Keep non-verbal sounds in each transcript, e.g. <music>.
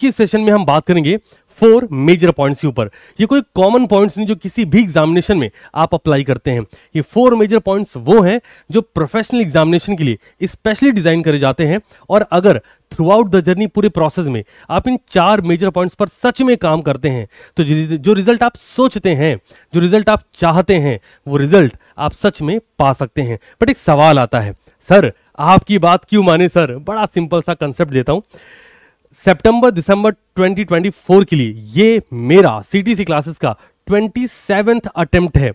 के सेशन में हम बात करेंगे फोर मेजर पॉइंट्स के ऊपर ये कोई कॉमन पॉइंट्स नहीं जो किसी भी एग्जामिनेशन में आप अप्लाई करते हैं ये फोर मेजर पॉइंट्स वो हैं जो प्रोफेशनल एग्जामिनेशन के लिए स्पेशली डिजाइन करे जाते हैं और अगर थ्रू आउट द जर्नी पूरे प्रोसेस में आप इन चार मेजर पॉइंट्स पर सच में काम करते हैं तो जो रिजल्ट आप सोचते हैं जो रिजल्ट आप चाहते हैं वो रिजल्ट आप सच में पा सकते हैं बट एक सवाल आता है सर आपकी बात क्यों माने सर बड़ा सिंपल सा कंसेप्ट देता हूं सितंबर दिसंबर 2024 के लिए ये मेरा सीटीसी क्लासेस का ट्वेंटी सेवेंथ अटेम्प्ट है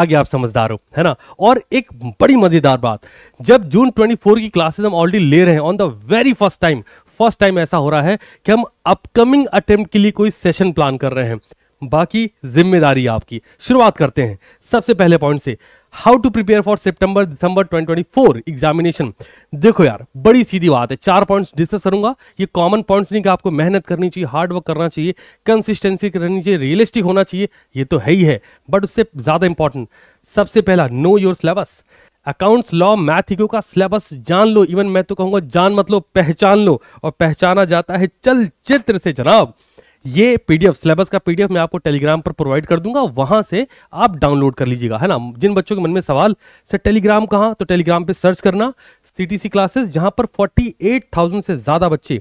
आगे आप समझदार हो है ना और एक बड़ी मजेदार बात जब जून 24 की क्लासेस हम ऑलरेडी ले रहे हैं on the very first time first time ऐसा हो रहा है कि हम अपकमिंग अटेम्प्ट के लिए कोई सेशन प्लान कर रहे हैं बाकी जिम्मेदारी आपकी शुरुआत करते हैं सबसे पहले पॉइंट से हाउ टू प्रिपेयर फॉर सितंबर दिसंबर 2024 एग्जामिनेशन देखो यार बड़ी सीधी बात है चार पॉइंट्स डिस्कस करूंगा ये कॉमन पॉइंट्स नहीं कि आपको मेहनत करनी चाहिए हार्ड वर्क करना चाहिए कंसिस्टेंसी करनी चाहिए रियलिस्टिक होना चाहिए ये तो है ही है बट उससे ज़्यादा इंपॉर्टेंट सबसे पहला know your syllabus accounts law math का सिलेबस जान लो इवन मैं तो कहूंगा जान मतलब पहचान लो और पहचाना जाता है चल चित्र से जनाब ये पीडीएफ सिलेबस का पीडीएफ मैं आपको टेलीग्राम पर प्रोवाइड कर दूंगा वहां से आप डाउनलोड कर लीजिएगा है ना जिन बच्चों के मन में सवाल सर टेलीग्राम कहाँ तो टेलीग्राम पे सर्च करना सीटीसी क्लासेस जहां पर 48,000 से ज्यादा बच्चे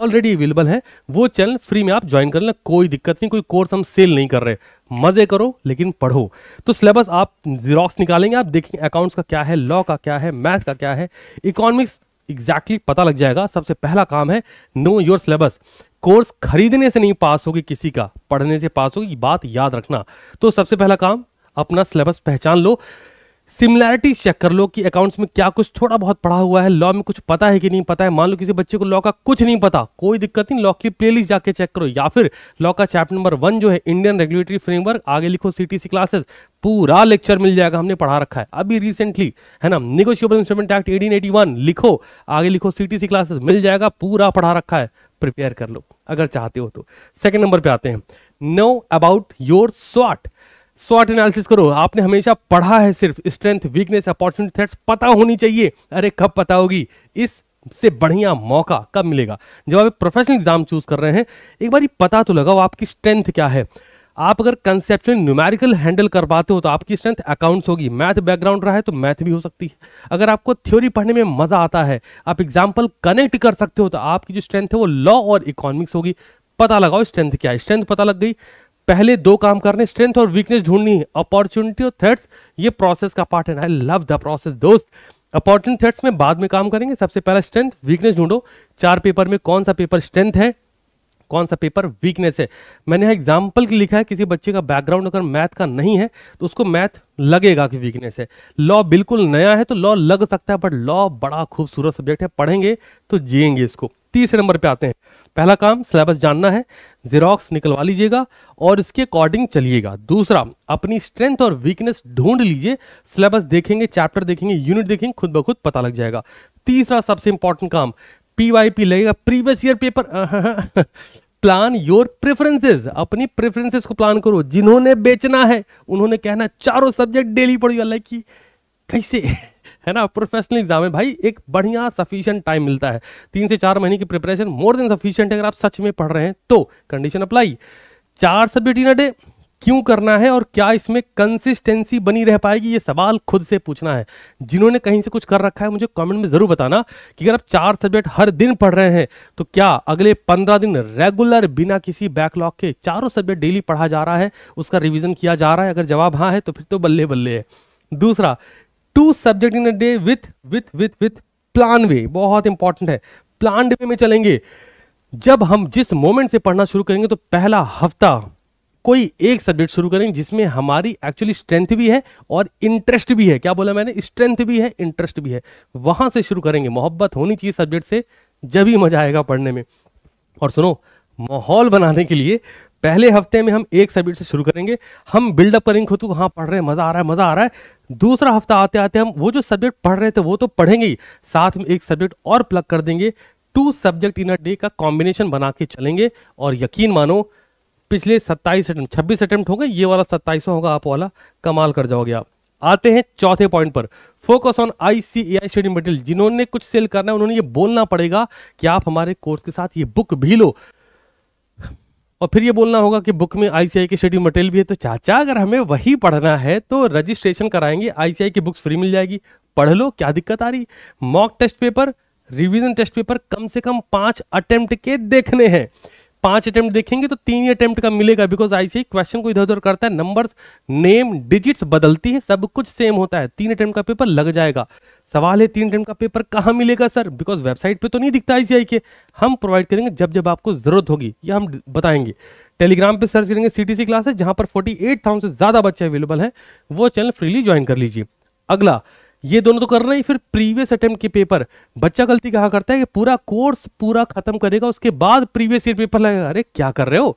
ऑलरेडी अवेलेबल है वो चैनल फ्री में आप ज्वाइन कर लेना कोई दिक्कत नहीं कोई कोर्स हम सेल नहीं कर रहे मजे करो लेकिन पढ़ो तो सिलेबस आप जीरोक्स निकालेंगे आप देखेंगे अकाउंट्स का क्या है लॉ का क्या है मैथ का क्या है इकोनॉमिक्स एग्जैक्टली exactly पता लग जाएगा सबसे पहला काम है नो योर सिलेबस कोर्स खरीदने से नहीं पास होगी किसी का पढ़ने से पास होगी बात याद रखना तो सबसे पहला काम अपना सिलेबस पहचान लो सिमिलैरिटी चेक कर लो कि अकाउंट्स में क्या कुछ थोड़ा बहुत पढ़ा हुआ है लॉ में कुछ पता है कि नहीं पता है मान लो किसी बच्चे को लॉ का कुछ नहीं पता कोई दिक्कत नहीं लॉ की प्लेलिस्ट जाके चेक करो या फिर लॉ का चैप्टर नंबर वन जो है इंडियन रेगुलेटरी फ्रेमवर्क आगे लिखो सीटीसी क्लासेस पूरा लेक्चर मिल जाएगा हमने पढ़ा रखा है अभी रिसेंटली है ना निगोशियबल इंस्ट्रूमेंट एक्ट एटीन लिखो आगे लिखो सीटीसी क्लासेस मिल जाएगा पूरा पढ़ा रखा है प्रिपेयर कर लो अगर चाहते हो तो सेकंड नंबर पे आते हैं नो अबाउट योर स्वाट स्वाट एनालिसिस करो आपने हमेशा पढ़ा है सिर्फ स्ट्रेंथ वीकनेस अपॉर्चुनिटी थ्रेट्स पता होनी चाहिए अरे कब पता होगी इस से बढ़िया मौका कब मिलेगा जब आप प्रोफेशनल एग्जाम चूज कर रहे हैं एक बार पता तो लगाओ आपकी स्ट्रेंथ क्या है आप अगर कंसेप्शन न्यूमेरिकल हैंडल कर पाते हो तो आपकी स्ट्रेंथ अकाउंट्स होगी मैथ बैकग्राउंड रहा है तो मैथ भी हो सकती है अगर आपको थ्योरी पढ़ने में मज़ा आता है आप एग्जाम्पल कनेक्ट कर सकते हो तो आपकी जो स्ट्रेंथ है वो लॉ और इकोनॉमिक्स होगी पता लगाओ स्ट्रेंथ क्या है स्ट्रेंथ पता लग गई पहले दो काम करने स्ट्रेंथ और वीकनेस ढूंढनी है अपॉर्चुनिटी और थ्रेट्स ये प्रोसेस का पार्ट है आई लव द प्रोसेस दोस्त अपॉर्चुनिटी थ्रेट्स में बाद में काम करेंगे सबसे पहला स्ट्रेंथ वीकनेस ढूंढो चार पेपर में कौन सा पेपर स्ट्रेंथ है कौन सा पेपर वीकनेस है मैंने यहाँ एग्जाम्पल की लिखा है किसी बच्चे का बैकग्राउंड अगर मैथ का नहीं है तो उसको मैथ लगेगा कि वीकनेस है लॉ बिल्कुल नया है तो लॉ लग सकता है बट लॉ बड़ा खूबसूरत सब्जेक्ट है पढ़ेंगे तो जियेंगे इसको तीसरे नंबर पे आते हैं पहला काम सिलेबस जानना है जेरोक्स निकलवा लीजिएगा और इसके अकॉर्डिंग चलिएगा दूसरा अपनी स्ट्रेंथ और वीकनेस ढूंढ लीजिए सिलेबस देखेंगे चैप्टर देखेंगे यूनिट देखेंगे खुद ब खुद पता लग जाएगा तीसरा सबसे इंपॉर्टेंट काम पीवाईपी लगेगा previous year paper plan your preferences अपनी प्रेफरेंसेस को प्लान करो जिन्होंने बेचना है उन्होंने कहना चारों सब्जेक्ट डेली पढ़ो अल्लाह की कैसे <laughs> है ना प्रोफेशनल एग्जाम है भाई एक बढ़िया सफिशियंट टाइम मिलता है तीन से चार महीने की प्रिपरेशन मोर देन सफिशियंट है अगर आप सच में पढ़ रहे हैं तो कंडीशन अप्लाई चार सब्जेक्ट इन अ डे क्यों करना है और क्या इसमें कंसिस्टेंसी बनी रह पाएगी ये सवाल खुद से पूछना है जिन्होंने कहीं से कुछ कर रखा है मुझे कमेंट में ज़रूर बताना कि अगर आप चार सब्जेक्ट हर दिन पढ़ रहे हैं तो क्या अगले पंद्रह दिन रेगुलर बिना किसी बैकलॉग के चारों सब्जेक्ट डेली पढ़ा जा रहा है उसका रिविजन किया जा रहा है अगर जवाब हाँ है तो फिर तो बल्ले बल्ले है दूसरा two subject in a day with with with with plan वे बहुत इंपॉर्टेंट है प्लान वे में चलेंगे जब हम जिस मोमेंट से पढ़ना शुरू करेंगे तो पहला हफ्ता कोई एक सब्जेक्ट शुरू करेंगे जिसमें हमारी एक्चुअली स्ट्रेंथ भी है और इंटरेस्ट भी है क्या बोला मैंने स्ट्रेंथ भी है इंटरेस्ट भी है वहां से शुरू करेंगे मोहब्बत होनी चाहिए सब्जेक्ट से जब ही मजा आएगा पढ़ने में और सुनो माहौल बनाने के लिए पहले हफ्ते में हम एक सब्जेक्ट से शुरू करेंगे हम बिल्डअप करेंगे खुद को हाँ पढ़ रहे हैं मज़ा आ रहा है मज़ा आ रहा है दूसरा हफ्ता आते आते हम वो जो सब्जेक्ट पढ़ रहे थे वो तो पढ़ेंगे ही साथ में एक सब्जेक्ट और प्लग कर देंगे two subject in a day का कॉम्बिनेशन बना के चलेंगे और यकीन मानो पिछले 27 अटैम्प्ट 26 अटैम्प्ट होंगे ये वाला सत्ताईस होगा आप वाला कमाल कर जाओगे आप आते हैं चौथे पॉइंट पर focus on I C A I study material जिन्होंने कुछ सेल करना है उन्होंने ये बोलना पड़ेगा कि आप हमारे कोर्स के साथ ये बुक भी लो और फिर ये बोलना होगा कि बुक में आईसीआई के स्टडी मटेरियल भी है तो चाचा अगर हमें वही पढ़ना है तो रजिस्ट्रेशन कराएंगे आईसीआई की बुक्स फ्री मिल जाएगी पढ़ लो क्या दिक्कत आ रही mock test paper revision test paper कम से कम पांच अटेम्प्ट के देखने हैं पांच अटेम्प्ट देखेंगे तो तीन अटेम्प्ट का मिलेगा बिकॉज आईसीआई क्वेश्चन को इधर उधर करता है नंबर्स नेम डिजिट्स बदलती है सब कुछ सेम होता है तीन अटेम्प्ट का पेपर लग जाएगा सवाल है तीन अटेम्प्ट का पेपर कहाँ मिलेगा सर बिकॉज वेबसाइट पे तो नहीं दिखता आईसीआई के हम प्रोवाइड करेंगे जब जब आपको जरूरत होगी यह हम बताएंगे टेलीग्राम पे सर्च करेंगे सीटीसी क्लासेस जहां पर 48,000 से ज्यादा बच्चे अवेलेबल हैं वो चैनल फ्रीली ज्वाइन कर लीजिए अगला ये दोनों तो कर रहे हैं फिर प्रीवियस अटेम्प्ट के पेपर बच्चा गलती कहा करता है कि पूरा कोर्स पूरा खत्म करेगा उसके बाद प्रीवियस ईयर पेपर लगेगा अरे क्या कर रहे हो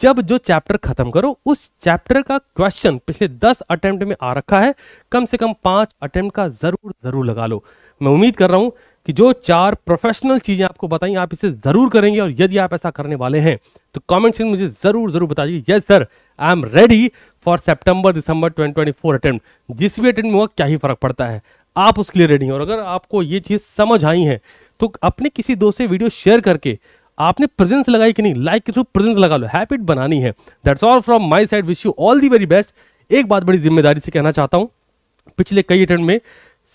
जब जो चैप्टर खत्म करो उस चैप्टर का क्वेश्चन पिछले दस अटेम्प्ट में आ रखा है कम से कम पांच अटेम्प्ट का जरूर जरूर लगा लो मैं उम्मीद कर रहा हूं कि जो चार प्रोफेशनल चीज़ें आपको बताई आप इसे ज़रूर करेंगे और यदि आप ऐसा करने वाले हैं तो कमेंट सेक्शन मुझे ज़रूर ज़रूर बता बताइए yes sir I am ready for September December twenty twenty attempt जिस भी अटेम्प्ट में हुआ क्या ही फ़र्क पड़ता है आप उसके लिए रेडी हैं और अगर आपको ये चीज़ समझ आई है तो अपने किसी दोस्त से वीडियो शेयर करके आपने प्रेजेंस लगाई कि नहीं लाइक के थ्रू प्रेजेंस लगा लो हैबिट बनानी है that's all from my side wish you all the very best एक बात बड़ी जिम्मेदारी से कहना चाहता हूं पिछले कई अटेंड में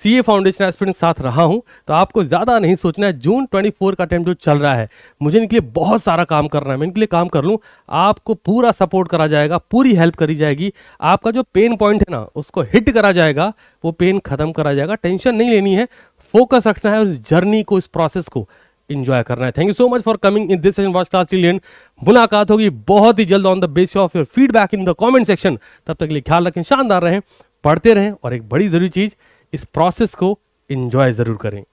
सी ए फाउंडेशन एस्पिरेंट के साथ रहा हूँ तो आपको ज़्यादा नहीं सोचना है जून 24 का टाइम जो चल रहा है मुझे इनके लिए बहुत सारा काम करना है मैं इनके लिए काम कर लूँ आपको पूरा सपोर्ट करा जाएगा पूरी हेल्प करी जाएगी आपका जो पेन पॉइंट है ना उसको हिट करा जाएगा वो पेन ख़त्म करा जाएगा टेंशन नहीं लेनी है फोकस रखना है उस जर्नी को इस प्रोसेस को इन्जॉय करना है thank you so much for coming in this session watch class till मुलाकात होगी बहुत ही जल्द on the base of your feedback in the comment section तब तक के लिए ख्याल रखें शानदार रहें पढ़ते रहें और एक बड़ी ज़रूरी चीज़ इस प्रोसेस को इन्जॉय ज़रूर करें